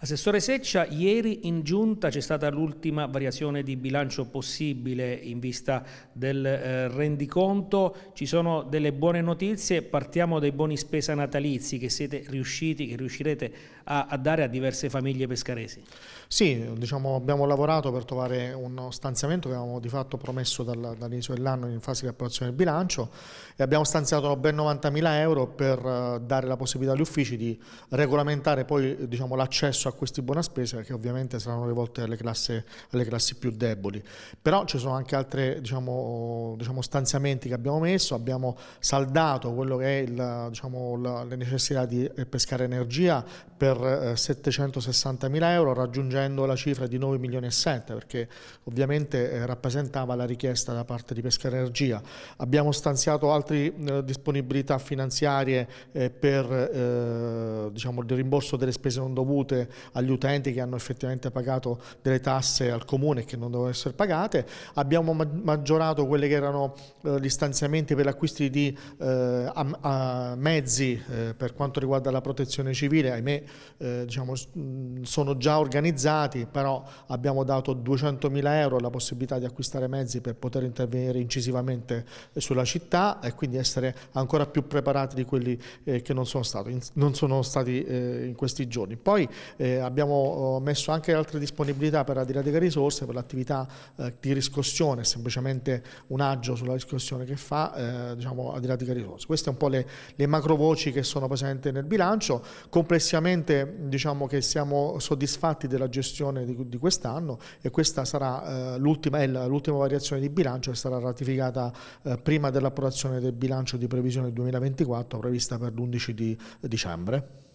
Assessore Seccia, ieri in giunta c'è stata l'ultima variazione di bilancio possibile in vista del eh, rendiconto, ci sono delle buone notizie, partiamo dai buoni spesa natalizi che siete riusciti, che riuscirete a, a dare a diverse famiglie pescaresi. Sì, diciamo, abbiamo lavorato per trovare uno stanziamento che avevamo di fatto promesso dal, dall'inizio dell'anno in fase di approvazione del bilancio e abbiamo stanziato ben 90.000 euro per eh, dare la possibilità agli uffici di regolamentare poi diciamo, l'accesso a questi buona spesa che ovviamente saranno rivolte alle classi, alle classi più deboli. Però ci sono anche altri diciamo, diciamo, stanziamenti che abbiamo messo, abbiamo saldato quello che è il, diciamo, la, le necessità di eh, pescare energia per 760 eh, mila euro raggiungendo la cifra di 9 milioni e 7 perché ovviamente eh, rappresentava la richiesta da parte di pescare energia. Abbiamo stanziato altre disponibilità finanziarie per diciamo, il rimborso delle spese non dovute agli utenti che hanno effettivamente pagato delle tasse al comune che non dovevano essere pagate, abbiamo maggiorato quelli che erano eh, gli stanziamenti per l'acquisto di eh, a, a mezzi eh, per quanto riguarda la protezione civile, ahimè eh, diciamo, mm, sono già organizzati, però abbiamo dato 200 mila euro la possibilità di acquistare mezzi per poter intervenire incisivamente eh, sulla città e quindi essere ancora più preparati di quelli eh, che non sono, stato, in, non sono stati in questi giorni. Poi eh, abbiamo oh, messo anche altre disponibilità per la dilatiche risorse, per l'attività eh, di riscossione, semplicemente un agio sulla riscossione che fa eh, diciamo, a dilatiche risorse. Queste un po' le, le macro che sono presenti nel bilancio. Complessivamente diciamo che siamo soddisfatti della gestione di, di quest'anno e questa sarà eh, l'ultima, variazione di bilancio che sarà ratificata eh, prima dell'approvazione del bilancio di previsione 2024 prevista per l'11 di eh, dicembre.